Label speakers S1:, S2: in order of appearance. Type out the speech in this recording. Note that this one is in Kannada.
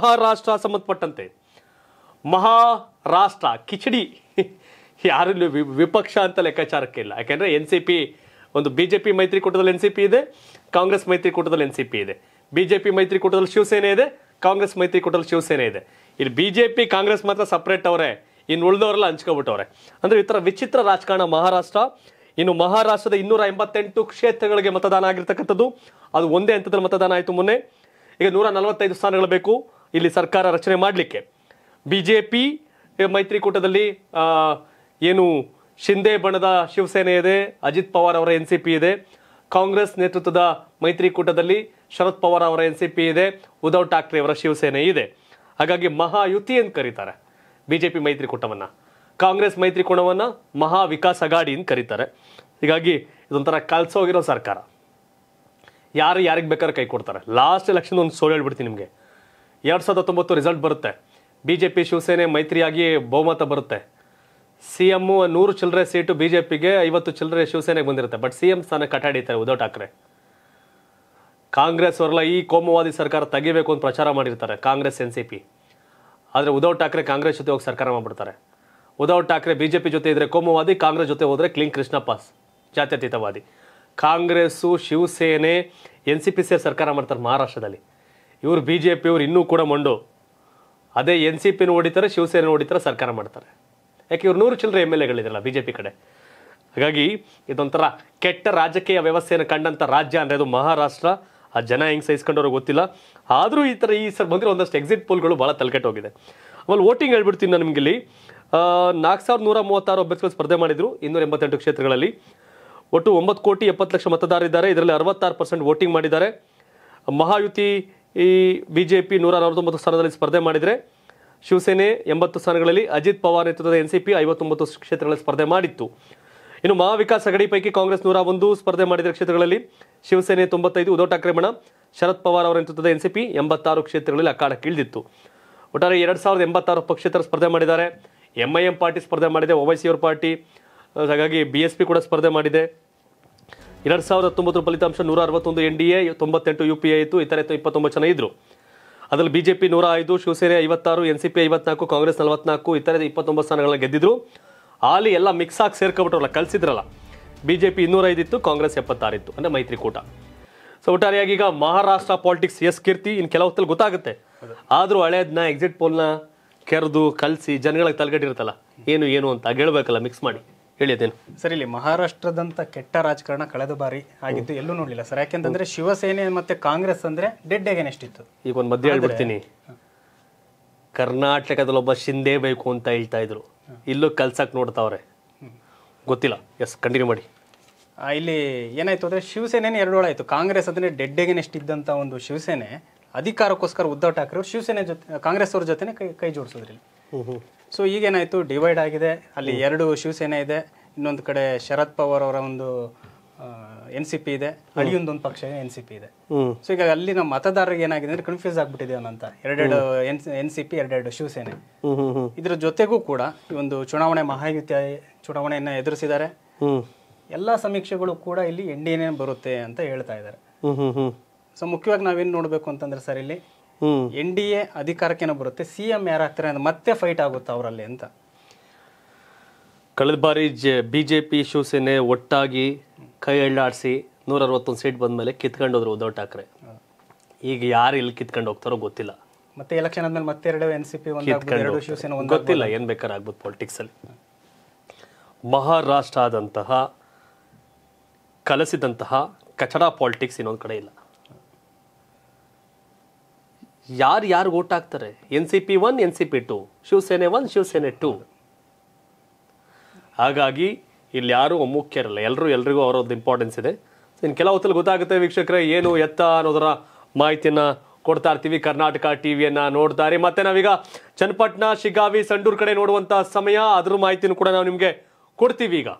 S1: ಮಹಾರಾಷ್ಟ್ರ ಸಂಬಂಧಪಟ್ಟಂತೆ ಮಹಾರಾಷ್ಟ್ರ ಕಿಚಡಿ ಯಾರಲ್ಲಿ ವಿಪಕ್ಷ ಅಂತ ಲೆಕ್ಕಾಚಾರಕ್ಕೆ ಇಲ್ಲ ಯಾಕೆಂದರೆ ಎನ್ ಸಿ ಪಿ ಒಂದು ಬಿ ಜೆ ಪಿ ಮೈತ್ರಿಕೂಟದಲ್ಲಿ ಎನ್ ಸಿ ಪಿ ಇದೆ ಕಾಂಗ್ರೆಸ್ ಮೈತ್ರಿಕೂಟದಲ್ಲಿ ಎನ್ ಸಿ ಪಿ ಇದೆ ಬಿ ಜೆ ಪಿ ಮೈತ್ರಿಕೂಟದಲ್ಲಿ ಶಿವಸೇನೆ ಇದೆ ಕಾಂಗ್ರೆಸ್ ಮೈತ್ರಿಕೂಟದಲ್ಲಿ ಶಿವಸೇನೆ ಇದೆ ಇಲ್ಲಿ ಬಿ ಜೆ ಪಿ ಕಾಂಗ್ರೆಸ್ ಮಾತ್ರ ಸಪ್ರೇಟ್ ಅವರೇ ಇನ್ನು ಉಳಿದವರೆಲ್ಲ ಹಂಚ್ಕೊಬಿಟ್ಟವ್ರೆ ಅಂದರೆ ಈ ವಿಚಿತ್ರ ರಾಜಕಾರಣ ಮಹಾರಾಷ್ಟ್ರ ಇನ್ನು ಮಹಾರಾಷ್ಟ್ರದ ಇನ್ನೂರ ಎಂಬತ್ತೆಂಟು ಕ್ಷೇತ್ರಗಳಿಗೆ ಮತದಾನ ಆಗಿರ್ತಕ್ಕಂಥದ್ದು ಅದು ಒಂದೇ ಹಂತದಲ್ಲಿ ಮತದಾನ ಆಯಿತು ಮೊನ್ನೆ ಈಗ ನೂರ ನಲವತ್ತೈದು ಸ್ಥಾನಗಳು ಬೇಕು ಇಲ್ಲಿ ಸರ್ಕಾರ ರಚನೆ ಮಾಡಲಿಕ್ಕೆ ಬಿ ಜೆ ಪಿ ಮೈತ್ರಿಕೂಟದಲ್ಲಿ ಏನು ಶಿಂದೆ ಬಣದ ಶಿವಸೇನೆ ಇದೆ ಅಜಿತ್ ಪವಾರ್ ಅವರ ಎನ್ ಸಿ ಪಿ ಇದೆ ಕಾಂಗ್ರೆಸ್ ನೇತೃತ್ವದ ಮೈತ್ರಿಕೂಟದಲ್ಲಿ ಶರದ್ ಪವಾರ್ ಅವರ ಎನ್ ಸಿ ಪಿ ಇದೆ ಉದ್ಧವ್ ಠಾಕ್ರೆ ಅವರ ಶಿವಸೇನೆ ಇದೆ ಹಾಗಾಗಿ ಮಹಾಯುತಿ ಅಂತ ಕರೀತಾರೆ ಬಿ ಜೆ ಪಿ ಮೈತ್ರಿಕೂಟವನ್ನು ಕಾಂಗ್ರೆಸ್ ಮೈತ್ರಿಕೂಟವನ್ನು ಮಹಾವಿಕಾಸ್ ಅಗಾಡಿ ಅಂತ ಕರೀತಾರೆ ಹೀಗಾಗಿ ಇದೊಂಥರ ಕಲ್ಸೋಗಿರೋ ಸರ್ಕಾರ ಯಾರು ಯಾರಿಗೆ ಬೇಕಾದ್ರೆ ಕೈ ಕೊಡ್ತಾರೆ ಲಾಸ್ಟ್ ಎಲೆಕ್ಷನ್ ಒಂದು ಸೋಲು ಹೇಳ್ಬಿಡ್ತೀನಿ ನಿಮಗೆ ಎರಡು ಸಾವಿರದ ಹತ್ತೊಂಬತ್ತು ರಿಸಲ್ಟ್ ಬರುತ್ತೆ ಬಿ ಜೆ ಪಿ ಶಿವಸೇನೆ ಮೈತ್ರಿಯಾಗಿ ಬಹುಮತ ಬರುತ್ತೆ ಸಿ ಎಮ್ಮು ನೂರು ಚಿಲ್ಲರೆ ಸೀಟು ಬಿ ಜೆ ಪಿಗೆ ಐವತ್ತು ಚಿಲ್ಲರೆ ಶಿವಸೇನೆಗೆ ಬಂದಿರುತ್ತೆ ಬಟ್ ಸಿ ಎಂ ಸ್ಥಾನ ಕಟಾಡಿತಾರೆ ಉದ್ಧವ್ ಠಾಕ್ರೆ ಕಾಂಗ್ರೆಸ್ ಅವರೆಲ್ಲ ಈ ಕೋಮುವಾದಿ ಸರ್ಕಾರ ತೆಗಿಬೇಕು ಅಂತ ಪ್ರಚಾರ ಮಾಡಿರ್ತಾರೆ ಕಾಂಗ್ರೆಸ್ ಎನ್ ಸಿ ಪಿ ಆದರೆ ಉದ್ಧವ್ ಠಾಕ್ರೆ ಕಾಂಗ್ರೆಸ್ ಜೊತೆ ಹೋಗಿ ಸರ್ಕಾರ ಮಾಡಿಬಿಡ್ತಾರೆ Uddhav Thackeray B J P ಜೊತೆ ಇದ್ದರೆ ಕೋಮುವಾದಿ ಕಾಂಗ್ರೆಸ್ ಜೊತೆ ಹೋದರೆ ಕ್ಲಿಂಗ್ ಕೃಷ್ಣಪ್ಪ ಜಾತ್ಯತೀತವಾದಿ Congress Shivsena N C P ಸೇರಿ ಸರ್ಕಾರ ಮಾಡ್ತಾರೆ ಮಹಾರಾಷ್ಟ್ರದಲ್ಲಿ ಇವರು ಬಿ ಜೆ ಪಿಯವರು ಇನ್ನೂ ಕೂಡ ಮೊಂಡು ಅದೇ ಎನ್ ಸಿ ಪಿನ ಹೊಡಿತಾರೆ ಶಿವಸೇನೆ ಹೊಡಿತಾರೆ ಸರ್ಕಾರ ಮಾಡ್ತಾರೆ ಯಾಕೆ ಇವ್ರು ನೂರು ಚಿಲ್ಲರೆ ಎಮ್ ಎಲ್ ಎಗಳಿದ್ರಲ್ಲ ಬಿ ಜೆ ಪಿ ಕಡೆ ಹಾಗಾಗಿ ಇದೊಂಥರ ಕೆಟ್ಟ ರಾಜಕೀಯ ವ್ಯವಸ್ಥೆಯನ್ನು ಕಂಡಂಥ ರಾಜ್ಯ ಅಂದರೆ ಅದು ಮಹಾರಾಷ್ಟ್ರ ಆ ಜನ ಹೆಂಗೆ ಸಹಿಸ್ಕೊಂಡವ್ರಿಗೆ ಗೊತ್ತಿಲ್ಲ ಆದರೂ ಈ ಥರ ಈ ಸರ್ ಬಂದರೆ ಒಂದಷ್ಟು ಎಕ್ಸಿಟ್ ಪೋಲ್ಗಳು ಭಾಳ ತಲೆಕೆಟ್ಟು ಹೋಗಿದೆ ಆಮೇಲೆ ವೋಟಿಂಗ್ ಹೇಳ್ಬಿಡ್ತೀನಿ ನಾನು ಇಲ್ಲಿ ನಾಲ್ಕು ಸಾವಿರದ ನೂರ ಮೂವತ್ತಾರು ಅಭ್ಯರ್ಥಿಗಳು ಸ್ಪರ್ಧೆ ಮಾಡಿದರು ಇನ್ನೂರ ಎಂಬತ್ತೆಂಟು ಕ್ಷೇತ್ರಗಳಲ್ಲಿ ಒಟ್ಟು ಒಂಬತ್ತು ಕೋಟಿ ಎಪ್ಪತ್ತು ಲಕ್ಷ ಮತದಾರರಿದ್ದಾರೆ ಇದರಲ್ಲಿ ಅರವತ್ತಾರು ಪರ್ಸೆಂಟ್ ವೋಟಿಂಗ್ ಮಾಡಿದ್ದಾರೆ ಮಹಾಯುತಿ ಈ ಬಿ ಜೆ ಪಿ ನೂರ ನಲವತ್ತೊಂಬತ್ತು ಸ್ಥಾನದಲ್ಲಿ ಸ್ಪರ್ಧೆ ಮಾಡಿದರೆ ಶಿವಸೇನೆ ಎಂಬತ್ತು ಸ್ಥಾನಗಳಲ್ಲಿ ಅಜಿತ್ ಪವಾರ್ ನೇತೃತ್ವದ ಎನ್ ಸಿ ಪಿ ಐವತ್ತೊಂಬತ್ತು ಕ್ಷೇತ್ರಗಳಲ್ಲಿ ಸ್ಪರ್ಧೆ ಮಾಡಿತ್ತು ಇನ್ನು ಮಹಾವಿಕಾಸ್ ಅಗಡಿ ಪೈಕಿ ಕಾಂಗ್ರೆಸ್ ನೂರ ಒಂದು ಸ್ಪರ್ಧೆ ಮಾಡಿದ ಕ್ಷೇತ್ರಗಳಲ್ಲಿ ಶಿವಸೇನೆ ತೊಂಬತ್ತೈದು ಉದ್ಧವ್ ಠಾಕ್ರೆ ಮಣ ಶರದ್ ಪವಾರ್ ಅವರ ನೇತೃತ್ವದ ಎನ್ ಸಿ ಪಿ ಎಂಬತ್ತಾರು ಕ್ಷೇತ್ರಗಳಲ್ಲಿ ಅಖಾಡಕ್ಕಿಳಿದಿತ್ತು ಒಟ್ಟಾರೆ ಎರಡು ಸಾವಿರದ ಎಂಬತ್ತಾರು ಪಕ್ಷೇತರ ಸ್ಪರ್ಧೆ ಮಾಡಿದ್ದಾರೆ ಎಂ ಐ ಎಂ ಪಾರ್ಟಿ ಸ್ಪರ್ಧೆ ಮಾಡಿದೆ ಓವೈಸಿಯವ್ರ ಪಾರ್ಟಿ ಹಾಗಾಗಿ ಬಿ ಎಸ್ ಪಿ ಕೂಡ ಸ್ಪರ್ಧೆ ಮಾಡಿದೆ ಎರಡು ಸಾವಿರದ ಹತ್ತೊಂಬತ್ತರ ಫಲಿತಾಂಶ ನೂರ ಅರವತ್ತೊಂದು ಎನ್ ಡಿ ಎ ತೊಂಬತ್ತೆಂಟು ಯು ಪಿ ಎ ಇತ್ತು ಇತರೆ ಇಪ್ಪತ್ತೊಂಬತ್ತು ಜನ ಇದ್ದರು ಅದರಲ್ಲಿ ಬಿಜೆಪಿ ನೂರ ಐದು ಶಿವಸೇನೆ ಐವತ್ತಾರು ಎನ್ ಸಿ ಪಿ ಐವತ್ನಾಲ್ಕು ಕಾಂಗ್ರೆಸ್ ನಲವತ್ನಾಲ್ಕು ಇತರೆ ಇಪ್ಪತ್ತೊಂಬತ್ತು ಸ್ಥಾನಗಳನ್ನ ಗೆದ್ದಿದ್ರು ಅಲ್ಲಿ ಎಲ್ಲ ಮಿಕ್ಸ್ ಆಗಿ ಸೇರ್ಕೊಬಿಟ್ರಲ್ಲ ಕಲಿಸಿದ್ರಲ್ಲ ಬಿ ಜೆ ಪಿ ಇನ್ನೂರೈದಿತ್ತು ಕಾಂಗ್ರೆಸ್ ಎಪ್ಪತ್ತಾರಿತ್ತು ಅಂದರೆ ಮೈತ್ರಿಕೂಟ ಸೊ ಒಟ್ಟಾರೆಯಾಗಿ ಈಗ ಮಹಾರಾಷ್ಟ್ರ ಪಾಲಿಟಿಕ್ಸ್ ಎಸ್ ಕೀರ್ತಿ ಇನ್ನು ಕೆಲವು ಗೊತ್ತಾಗುತ್ತೆ ಆದರೂ ಹಳೇದನ್ನ ಎಕ್ಸಿಟ್ ಪೋಲ್ನ ಕೆರೆದು ಕಲಸಿ ಜನಗಳಿಗೆ ತಲೆಗಟ್ಟಿರುತ್ತಲ್ಲ ಏನು ಏನು ಅಂತ ಹೇಳ್ಬೇಕಲ್ಲ ಮಿಕ್ಸ್ ಮಾಡಿ ಹೇಳಿ
S2: ಸರಿ ಇಲ್ಲಿ ಮಹಾರಾಷ್ಟ್ರದಂಥ ಕೆಟ್ಟ ರಾಜಕಾರಣ ಕಳೆದ ಬಾರಿ ಆಗಿದ್ದು ಎಲ್ಲೂ ನೋಡಲಿಲ್ಲ ಸರ್ ಯಾಕೆಂತಂದ್ರೆ ಶಿವಸೇನೆ ಮತ್ತೆ ಕಾಂಗ್ರೆಸ್ ಅಂದ್ರೆ ಡೆಡ್ಡೆಗೆ ನೆಷ್ಟಿತ್ತು
S1: ಈಗ ಒಂದು ಮಧ್ಯೆ ಹೇಳ್ಬಿಡ್ತೀನಿ ಒಬ್ಬ ಶಿಂದೆ ಬೇಕು ಅಂತ ಹೇಳ್ತಾ ಇದ್ರು ಇಲ್ಲೂ ಕಲ್ಸಕ್ಕೆ ನೋಡ್ತಾವ್ರೆ ಗೊತ್ತಿಲ್ಲ ಎಸ್ ಕಂಟಿನ್ಯೂ ಮಾಡಿ
S2: ಇಲ್ಲಿ ಏನಾಯ್ತು ಅಂದ್ರೆ ಶಿವಸೇನೆ ಎರಡು ಆಯಿತು ಕಾಂಗ್ರೆಸ್ ಅದನ್ನೇ ಡೆಡ್ಡೆಗೆ ನೆಷ್ಟಿದ್ದಂತ ಒಂದು ಶಿವಸೇನೆ ಅಧಿಕಾರಕ್ಕೋಸ್ಕರ ಉದ್ಧವ್ ಠಾಕ್ರೆ ಅವರು ಶಿವಸೇನೆ ಜೊತೆ ಕಾಂಗ್ರೆಸ್ ಅವ್ರ ಜೊತೆ ಕೈ ಕೈ ಜೋಡಿಸಿದ್ರಲ್ಲಿ ಸೊ ಈಗೇನಾಯಿತು ಡಿವೈಡ್ ಆಗಿದೆ ಅಲ್ಲಿ ಎರಡು ಶಿವಸೇನೆ ಇದೆ ಇನ್ನೊಂದು ಕಡೆ ಶರದ್ ಪವಾರ್ ಅವರ ಒಂದು ಎನ್ ಸಿ ಪಿ ಇದೆ ಅಲ್ಲಿಯೊಂದೊಂದು ಪಕ್ಷ ಎನ್ ಸಿ ಪಿ ಇದೆ ಸೊ ಈಗ ಅಲ್ಲಿ ನಮ್ಮ ಮತದಾರರಿಗೆ ಏನಾಗಿದೆ ಅಂದ್ರೆ ಕನ್ಫ್ಯೂಸ್ ಆಗ್ಬಿಟ್ಟಿದೆ ಅಂತ ಎರಡೆರಡು ಎನ್ ಸಿ ಪಿ ಎರಡೆರಡು ಶಿವಸೇನೆ ಇದ್ರ ಜೊತೆಗೂ ಕೂಡ ಈ ಒಂದು ಚುನಾವಣೆ ಮಹಾಯುತಿ ಚುನಾವಣೆಯನ್ನ ಎದುರಿಸಿದ್ದಾರೆ ಎಲ್ಲಾ ಸಮೀಕ್ಷೆಗಳು ಕೂಡ ಇಲ್ಲಿ ಎನ್ ಡಿ ಬರುತ್ತೆ ಅಂತ ಹೇಳ್ತಾ ಇದ್ದಾರೆ ಸೊ ಮುಖ್ಯವಾಗಿ ನಾವೇನು ನೋಡಬೇಕು ಅಂತಂದ್ರೆ ಸರ್ ಇಲ್ಲಿ ಎನ್ ಡಿ ಎ ಅಧಿಕಾರಕ್ಕೇನೋ ಬರುತ್ತೆ ಸಿ ಎಂ ಯಾರಾಗ್ತಾರೆ ಅಂದ್ರೆ ಮತ್ತೆ ಫೈಟ್ ಆಗುತ್ತೆ ಅವರಲ್ಲಿ ಅಂತ
S1: ಕಳೆದ ಬಾರಿ J B J P Shivsena ಒಟ್ಟಾಗಿ ಕೈ ಎಳ್ಳಾಡಿಸಿ ನೂರ ಅರವತ್ತೊಂದು ಸೀಟ್ ಮೇಲೆ ಕಿತ್ಕೊಂಡೋದ್ರು ಉದ್ಧವ್ ಠಾಕ್ರೆ ಈಗ ಯಾರು ಇಲ್ಲಿ ಕಿತ್ಕೊಂಡು ಹೋಗ್ತಾರೋ ಗೊತ್ತಿಲ್ಲ
S2: ಮತ್ತೆ ಎಲೆಕ್ಷನ್ ಆದ್ಮೇಲೆ ಮತ್ತೆ ಎರಡು ಎನ್ ಸಿ ಪಿ ಎರಡು ಶಿವಸೇನೆ ಗೊತ್ತಿಲ್ಲ
S1: ಏನು ಬೇಕಾದ್ರೆ ಆಗ್ಬೋದು ಅಲ್ಲಿ ಮಹಾರಾಷ್ಟ್ರ ಆದಂತಹ ಕಲಸಿದಂತಹ ಕಚಡ ಪಾಲಿಟಿಕ್ಸ್ ಇನ್ನೊಂದು ಕಡೆ ಇಲ್ಲ ಯಾರು ಯಾರು ಓಟ್ ಹಾಕ್ತಾರೆ N C P one N C P two Shivsena one Shivsena two ಹಾಗಾಗಿ ಇಲ್ಲಿ ಯಾರು ಮುಖ್ಯರಲ್ಲ ಎಲ್ಲರೂ ಎಲ್ರಿಗೂ ಅವರದ್ದು ಇಂಪಾರ್ಟೆನ್ಸ್ ಇದೆ ಇನ್ನು ಕೆಲವು ಹೊತ್ತಲ್ಲಿ ಗೊತ್ತಾಗುತ್ತೆ ವೀಕ್ಷಕರೇ ಏನು ಎತ್ತ ಅನ್ನೋದರ ಮಾಹಿತಿಯನ್ನು ಕೊಡ್ತಾ ಇರ್ತೀವಿ ಕರ್ನಾಟಕ ಟಿ ವಿಯನ್ನು ನೋಡ್ತಾರೆ ಮತ್ತೆ ನಾವೀಗ ಚನ್ನಪಟ್ಟಣ ಶಿಗ್ಗಾವಿ ಸಂಡೂರು ಕಡೆ ನೋಡುವಂಥ ಸಮಯ ಅದ್ರ ಮಾಹಿತಿನೂ ಕೂಡ ನಾವು ನಿಮಗೆ ಕೊಡ್ತೀವಿ ಈಗ